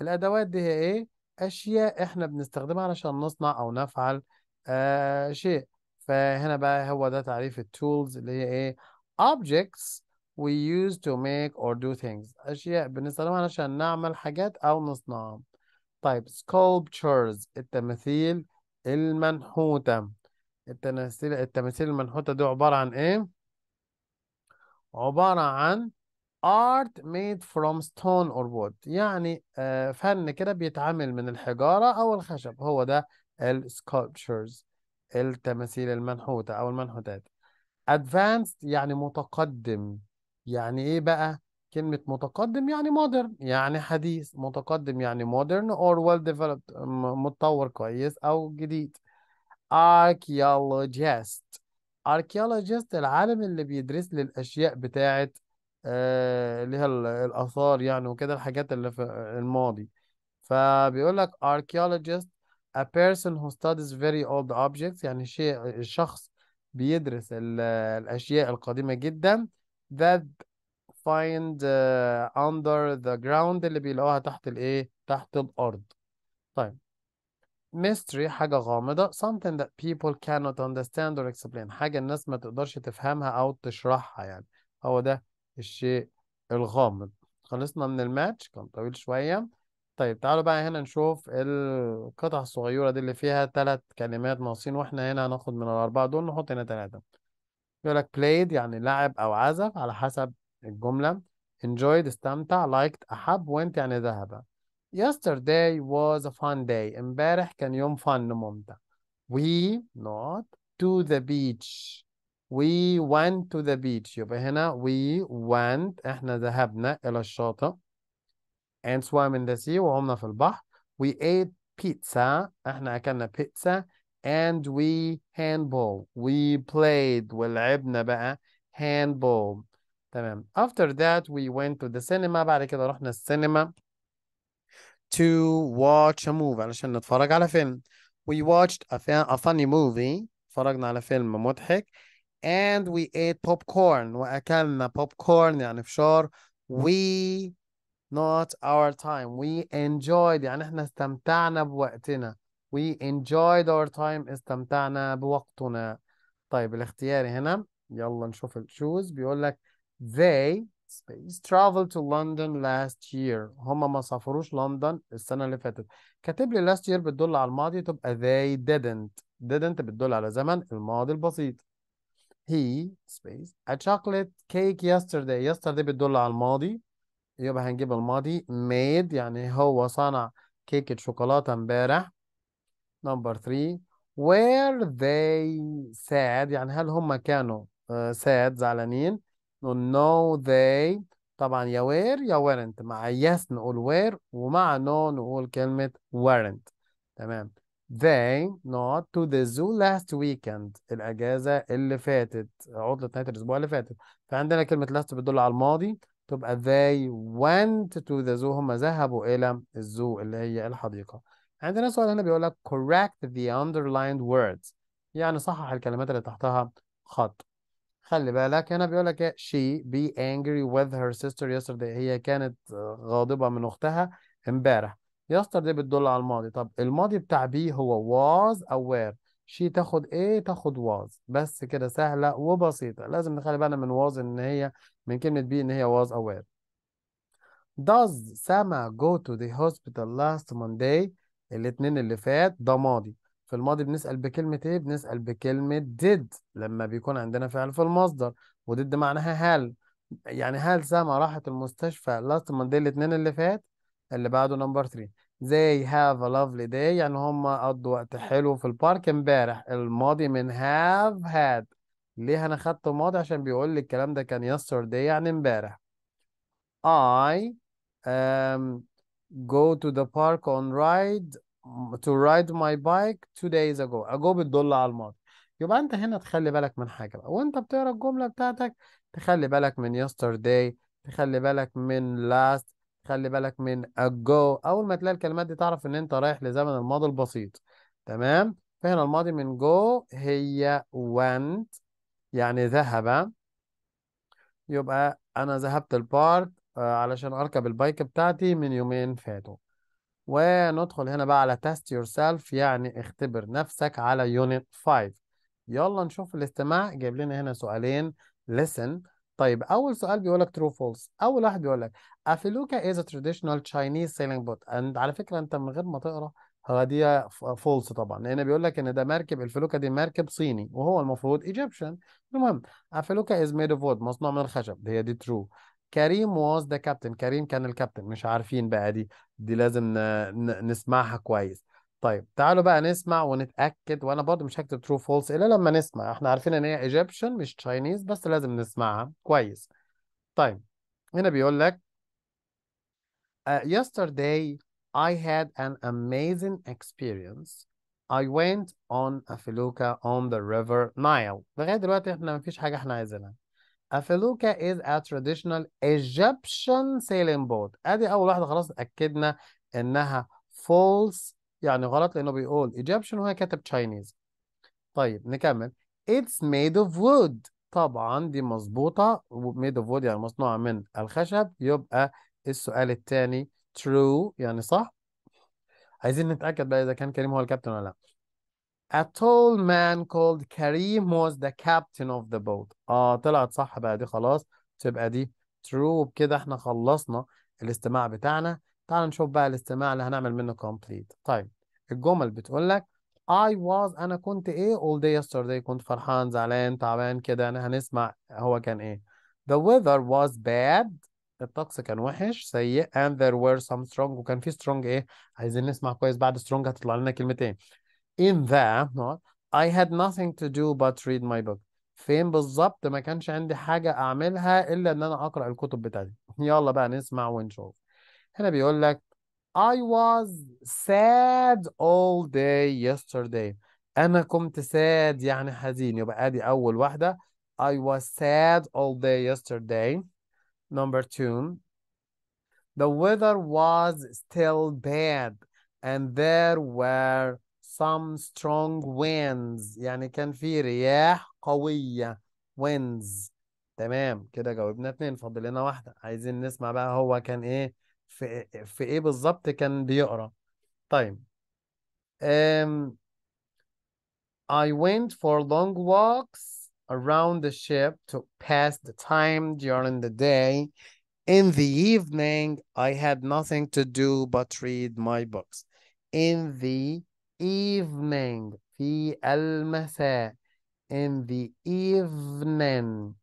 الادوات دي هي ايه اشياء احنا بنستخدمها علشان نصنع او نفعل آه شيء فهنا بقى هو ده تعريف التولز اللي هي ايه objects we use to make or do things اشياء بنستخدمها عشان نعمل حاجات او نصنعها طيب sculptures التماثيل المنحوتة التماثيل التماثيل المنحوتة دي عبارة عن ايه عبارة عن art made from stone or wood يعني آه، فن كده بيتعمل من الحجارة او الخشب هو ده ال sculptures التماثيل المنحوتة أو المنحوتات advanced يعني متقدم يعني إيه بقى كلمة متقدم يعني modern يعني حديث متقدم يعني modern or well developed متطور كويس أو جديد archaeologist archaeologist العالم اللي بيدرس لي الأشياء بتاعة آه، اللي هي الآثار يعني وكده الحاجات اللي في الماضي فبيقول لك archaeologist a person who studies very old objects يعني شيء الشخص بيدرس الأشياء القديمة جدا that find uh, under the ground اللي بيلاقوها تحت الايه تحت الأرض طيب mystery حاجة غامضة something that people cannot understand or explain حاجة الناس ما تقدرش تفهمها أو تشرحها يعني هو ده الشيء الغامض خلصنا من الماتش كان طويل شوية طيب تعالوا بقى هنا نشوف القطع الصغيرة دي اللي فيها ثلاث كلمات ناقصين واحنا هنا هناخد من الأربعة دول نحط هنا ثلاثة يقول لك played يعني لعب أو عزف على حسب الجملة enjoyed استمتع liked أحب went يعني ذهب yesterday was a fun day امبارح كان يوم فن ممتع we not to the beach we went to the beach يبقى هنا we went احنا ذهبنا إلى الشاطئ and swam in the sea وعمنا في البحر we ate pizza احنا اكلنا pizza and we handball we played ولعبنا بقى handball تمام after that we went to the cinema بعد كده رحنا السينما to watch a movie علشان نتفرج على فيلم we watched a, a funny movie اتفرجنا على فيلم مضحك and we ate popcorn وأكلنا popcorn يعني فشار we not our time we enjoyed يعني احنا استمتعنا بوقتنا we enjoyed our time استمتعنا بوقتنا طيب الاختياري هنا يلا نشوف التشوز بيقول لك they space traveled to London last year هما ما سافروش لندن السنة اللي فاتت كاتب لي last year بتدل على الماضي تبقى they didn't didn't بتدل على زمن الماضي البسيط he space a chocolate cake yesterday yesterday بتدل على الماضي يبقى هنجيب الماضي made يعني هو صنع كيكة شوكولاتة امبارح نمبر 3 where they sad يعني هل هم كانوا آه، sad زعلانين no they طبعا يا where يا weren't مع yes نقول where ومع no نقول كلمة weren't تمام they not to the zoo last weekend الأجازة اللي فاتت عطلة نهاية الأسبوع اللي فاتت فعندنا كلمة last بتدل على الماضي تبقى they went to the zoo هم ذهبوا إلى الزو اللي هي الحديقة عندنا سؤال هنا بيقول لك correct the underlined words يعني صحح الكلمات اللي تحتها خط خلي بالك هنا بيقول لك she be angry with her sister yesterday هي كانت غاضبة من أختها امبارح yesterday بتدل على الماضي طب الماضي بتاع be هو was أو were she تاخد ايه تاخد was بس كده سهلة وبسيطة لازم نخلي بالنا من was ان هي من كلمة be إن هي was aware. Does Sama go to the hospital last Monday الاتنين اللي فات ده ماضي في الماضي بنسأل بكلمة إيه؟ بنسأل بكلمة did لما بيكون عندنا فعل في المصدر وديد معناها هل يعني هل سما راحت المستشفى لاست Monday الاتنين اللي فات اللي بعده نمبر 3 they have a lovely day يعني هم قضوا وقت حلو في البارك امبارح الماضي من have had ليه انا خدته ماضي عشان بيقول لي الكلام ده كان yesterday يعني امبارح I um, go to the park on ride to ride my bike two days ago ago بتدل على الماضي يبقى انت هنا تخلي بالك من حاجه بقى وانت بتقرا الجمله بتاعتك تخلي بالك من yesterday تخلي بالك من last تخلي بالك من ago اول ما تلاقي الكلمات دي تعرف ان انت رايح لزمن الماضي البسيط تمام فهنا الماضي من go هي went يعني ذهب يبقى أنا ذهبت البارك آه، علشان أركب البايك بتاعتي من يومين فاتوا وندخل هنا بقى على تيست يور سيلف يعني اختبر نفسك على يونت 5 يلا نشوف الاستماع جايب لنا هنا سؤالين listen طيب أول سؤال بيقول لك true false أول واحد بيقول لك أفلوكا is a traditional Chinese sailing boat and على فكرة أنت من غير ما تقرأ دي فولس طبعا لان بيقول لك ان ده مركب الفلوكه دي مركب صيني وهو المفروض ايجيبشن المهم الفلوكه از ميد اوف وود مصنوع من الخشب هي دي ترو كريم واز ذا كابتن كريم كان الكابتن مش عارفين بقى دي دي لازم نسمعها كويس طيب تعالوا بقى نسمع ونتاكد وانا برضو مش هكتب ترو فولس الا لما نسمع احنا عارفين ان هي ايجيبشن مش تشاينيز بس لازم نسمعها كويس طيب هنا بيقول لك uh, yesterday I had an amazing experience. I went on a felucca on the river Nile. لغاية دلوقتي احنا مفيش حاجة احنا عايزينها. A felucca is a traditional Egyptian sailing boat. ادي اول واحدة خلاص اكدنا انها false يعني غلط لانه بيقول Egyptian وهي كاتب Chinese. طيب نكمل. It's made of wood. طبعا دي مظبوطة made of wood يعني مصنوعة من الخشب يبقى السؤال الثاني true يعني صح عايزين نتأكد بقى إذا كان كريم هو الكابتن ولا لا A tall man called Karim was the captain of the boat. آه طلعت صح بقى دي خلاص تبقى دي true وبكده احنا خلصنا الاستماع بتاعنا تعال نشوف بقى الاستماع اللي هنعمل منه complete. طيب الجمل بتقول لك I was أنا كنت إيه all day yesterday كنت فرحان زعلان تعبان كده أنا هنسمع هو كان إيه. The weather was bad الطقس كان وحش سيء and there were some strong وكان في strong ايه عايزين نسمع كويس بعد strong هتطلع لنا كلمتين in the I had nothing to do but read my book فين بالظبط ما كانش عندي حاجة أعملها إلا إن أنا أقرأ الكتب بتاعتي يلا بقى نسمع ونشوف هنا بيقول لك I was sad all day yesterday أنا كنت sad يعني حزين يبقى أدي أول واحدة I was sad all day yesterday Number two, the weather was still bad and there were some strong winds يعني كان في رياح قوية winds تمام كده جاوبنا اتنين فاضل لنا واحدة عايزين نسمع بقى هو كان ايه في في ايه بالظبط كان بيقرا طيب um, I went for long walks around the ship to pass the time during the day. In the evening, I had nothing to do but read my books. In the evening, في المساء. In the evening.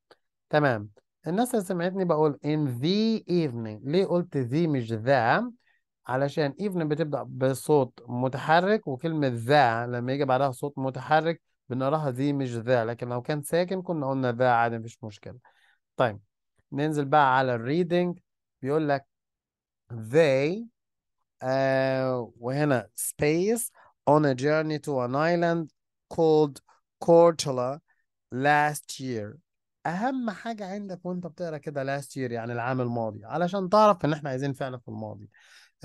تمام. الناس اللي سمعتني بقول in the evening. ليه قلت the مش ذا؟ علشان evening بتبدأ بصوت متحرك وكلمة zah لما يجي بعدها صوت متحرك بنقراها ذي مش ذا لكن لو كان ساكن كنا قلنا ذا عادي مفيش مشكلة طيب ننزل بقى على الريدنج بيقول لك they uh, وهنا space on a journey to an island called Cortola last year أهم حاجة عندك وأنت بتقرا كده last year يعني العام الماضي علشان تعرف إن إحنا عايزين فعل في الماضي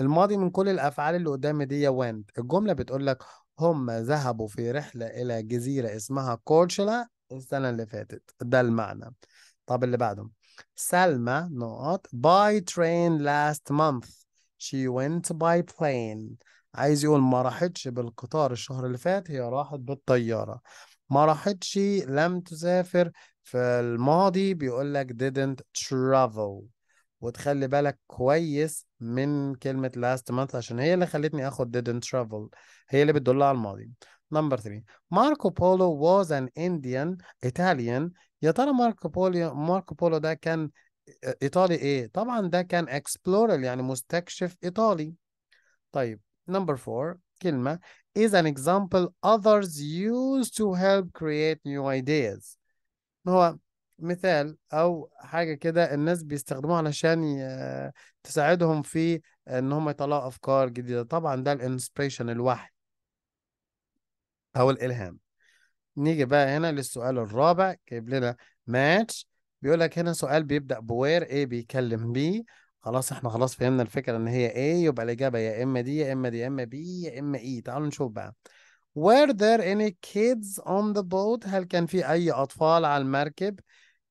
الماضي من كل الأفعال اللي قدام دي went الجملة بتقول لك هم ذهبوا في رحلة إلى جزيرة اسمها كورشلا السنة اللي فاتت ده المعنى طب اللي بعده سلمى نقط باي ترين لاست مانث شي went باي بلين عايز يقول ما راحتش بالقطار الشهر اللي فات هي راحت بالطيارة ما راحتش لم تسافر في الماضي بيقول لك didn't travel وتخلي بالك كويس من كلمة last month عشان هي اللي خلتني اخد didn't travel هي اللي بتدل على الماضي Number three ماركو بولو was an Indian Italian يا ترى ماركو بولو ماركو بولو ده كان ايطالي ايه طبعا ده كان explorer يعني مستكشف ايطالي طيب Number four كلمة is an example others use to help create new ideas هو مثال او حاجه كده الناس بيستخدموها علشان تساعدهم في ان هم يطلعوا افكار جديده طبعا ده الانسبريشن الوحي او الالهام نيجي بقى هنا للسؤال الرابع جايب لنا ماتش بيقول لك هنا سؤال بيبدا بوير ايه بيكلم بي خلاص احنا خلاص فهمنا الفكره ان هي ايه يبقى الاجابه يا اما دي يا اما دي يا اما بي يا اما اي e. تعالوا نشوف بقى Were there any kids on the boat؟ هل كان في أي أطفال على المركب؟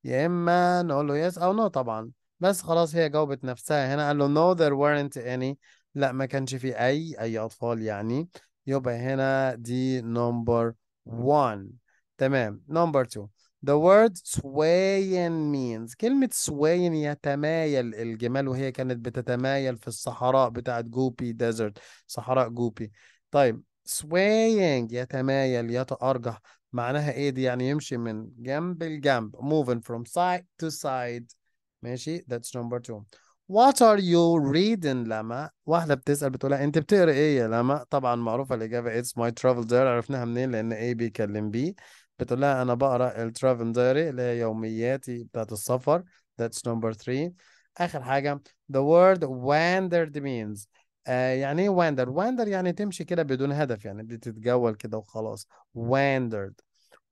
يا اما نقول له يس او نو طبعا بس خلاص هي جاوبت نفسها هنا قال له no there weren't any لا ما كانش في اي اي اطفال يعني يبقى هنا دي نمبر 1 تمام نمبر 2 The word swaying means كلمة swaying يتمايل الجمال وهي كانت بتتمايل في الصحراء بتاعت جوبي ديزرت صحراء جوبي طيب swaying يتمايل يتأرجح معناها ايه دي يعني يمشي من جنب لجنب moving from side to side ماشي that's number two What are you reading لما واحدة بتسأل بتقولها أنت بتقرأ إيه يا لما طبعا معروفة الإجابة It's my travel diary عرفناها منين لأن A بيكلم B بتقول لها أنا بقرا الترافل diary اللي هي يومياتي بتاعت السفر That's number three آخر حاجة The word wandered means آه يعني ايه واندر واندر يعني تمشي كده بدون هدف يعني بتتجول كده وخلاص واندرد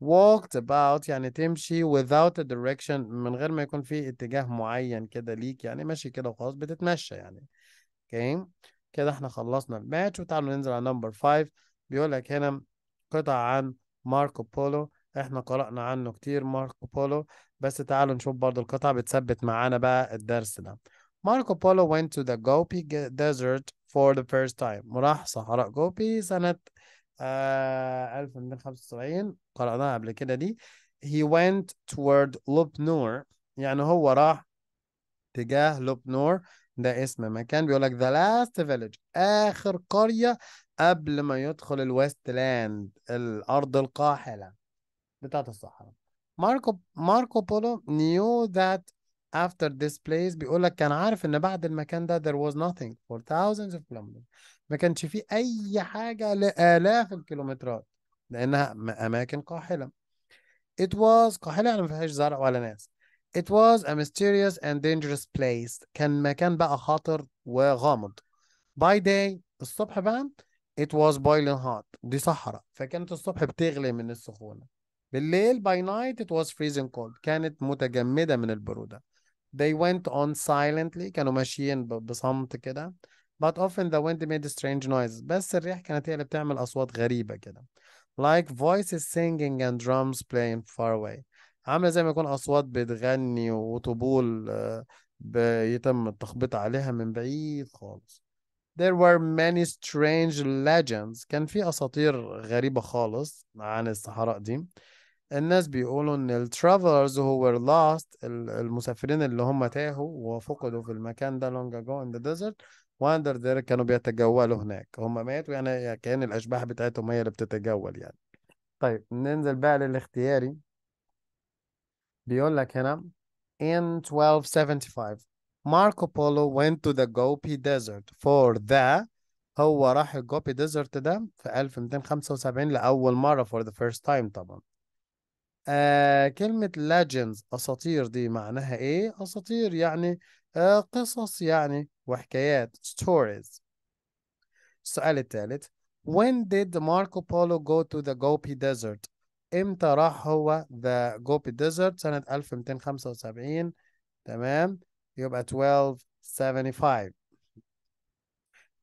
walked about يعني تمشي without a direction من غير ما يكون في اتجاه معين كده ليك يعني ماشي كده وخلاص بتتمشى يعني اوكي okay. كده احنا خلصنا الماتش وتعالوا ننزل على نمبر 5 بيقول لك هنا قطع عن ماركو بولو احنا قرأنا عنه كتير ماركو بولو بس تعالوا نشوف برضو القطعة بتثبت معانا بقى الدرس ده ماركو بولو went to the Gobi desert for the first time وراح صحراء جوبي سنة آه 1875 قرأناها قبل كده دي he went toward Lopnor يعني هو راح تجاه Lopnor ده اسم مكان بيقول لك the last village آخر قرية قبل ما يدخل الويست لاند الأرض القاحلة بتاعت الصحراء ماركو ماركو بولو knew that after this place بيقول لك كان عارف ان بعد المكان ده there was nothing for thousands of kilometers ما كانش فيه اي حاجه لالاف الكيلومترات لانها اماكن قاحله it was قاحله يعني ما فيهاش زرع ولا ناس it was a mysterious and dangerous place كان مكان بقى خطر وغامض by day الصبح بقى it was boiling hot دي صحراء فكانت الصبح بتغلي من السخونه بالليل by night it was freezing cold كانت متجمدة من البرودة They went on silently كانوا ماشيين بصمت كده but often the wind made strange noises بس الريح كانت هي اللي بتعمل أصوات غريبة كده like voices singing and drums playing far away عاملة زي ما يكون أصوات بتغني وطبول آه، بيتم التخبيط عليها من بعيد خالص There were many strange legends كان في أساطير غريبة خالص عن الصحراء دي الناس بيقولوا ان الترافلرز هو لاست المسافرين اللي هم تاهوا وفقدوا في المكان ده لونج اجو ان ذا ديزرت واندر ذير كانوا بيتجولوا هناك هم ماتوا يعني كان الاشباح بتاعتهم هي اللي بتتجول يعني طيب ننزل بقى للاختياري بيقول لك هنا in 1275 ماركو بولو went to the Gobi Desert for the هو راح الجوبي ديزرت ده في 1275 لأول مرة for the first time طبعا آه كلمة legends أساطير دي معناها إيه؟ أساطير يعني آه قصص يعني وحكايات stories السؤال الثالث When did Marco Polo go to the Gobi Desert? إمتى راح هو the Gobi Desert سنة 1275 تمام يبقى 1275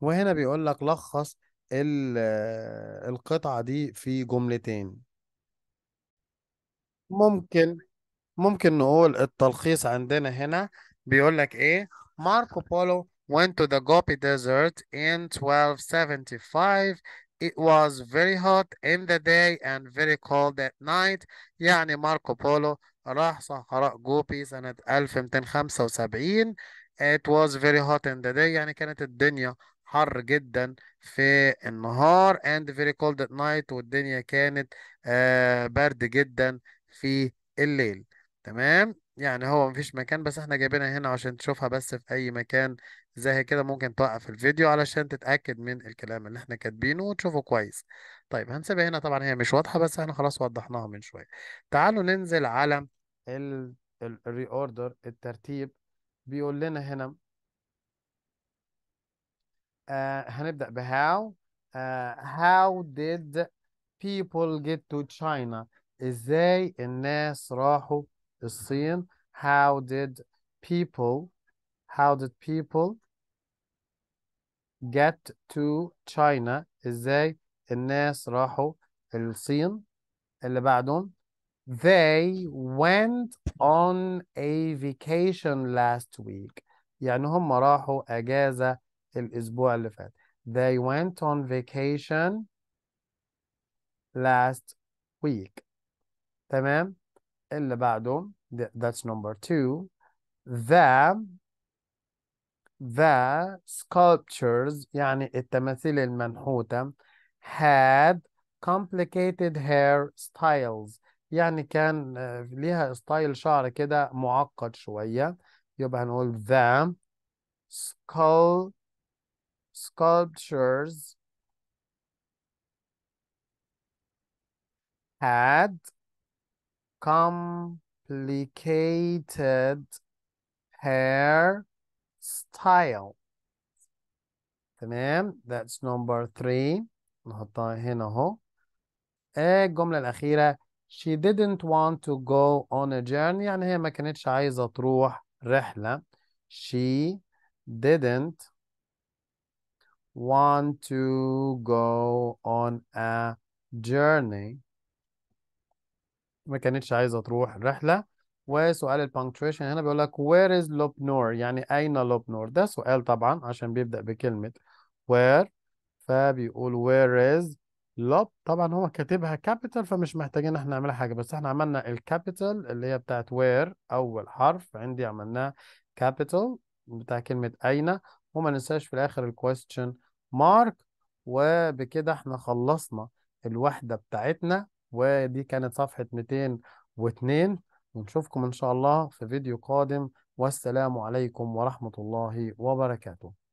وهنا بيقول لك لخص آه، القطعة دي في جملتين ممكن ممكن نقول التلخيص عندنا هنا بيقول لك ايه ماركو بولو went to the Gobi Desert in 1275 It was very hot in the day and very cold at night يعني ماركو بولو راح صحراء جوبي سنة 1275 It was very hot in the day يعني كانت الدنيا حر جدا في النهار and very cold at night والدنيا كانت آه، برد جدا في الليل تمام يعني هو مفيش مكان بس احنا جايبينها هنا عشان تشوفها بس في اي مكان زي كده ممكن توقف الفيديو علشان تتأكد من الكلام اللي احنا كاتبينه وتشوفه كويس طيب هنسيبها هنا طبعا هي مش واضحة بس احنا خلاص وضحناها من شوية تعالوا ننزل على الري اوردر الترتيب بيقول لنا هنا آه هنبدأ بهاو آه ديد بيبل جيت تو تشاينا ازاي الناس راحوا الصين how did people how did people get to China ازاي الناس راحوا الصين اللي بعدهم they went on a vacation last week يعني هم راحوا اجازة الاسبوع اللي فات they went on vacation last week تمام اللي بعده that's number two the the sculptures يعني التماثيل المنحوتة had complicated hair styles يعني كان ليها ستايل شعر كده معقد شوية يبقى هنقول the skull sculptures had complicated style تمام that's number three نحطها هنا اهو الجملة الأخيرة she didn't want to go on a journey يعني هي ما كانتش عايزة تروح رحلة she didn't want to go on a journey ما كانتش عايزة تروح رحلة وسؤال البانكتويشن هنا بيقول لك از لوب لوبنور يعني أين لوبنور ده سؤال طبعا عشان بيبدأ بكلمة وير فبيقول وير از لوب طبعا هو كاتبها كابيتال فمش محتاجين احنا نعمل حاجة بس احنا عملنا الكابيتال اللي هي بتاعت وير أول حرف عندي عملناه كابيتال بتاع كلمة أين وما ننساش في الآخر الكويستشن مارك وبكده احنا خلصنا الوحدة بتاعتنا ودي كانت صفحة 202 ونشوفكم إن شاء الله في فيديو قادم والسلام عليكم ورحمة الله وبركاته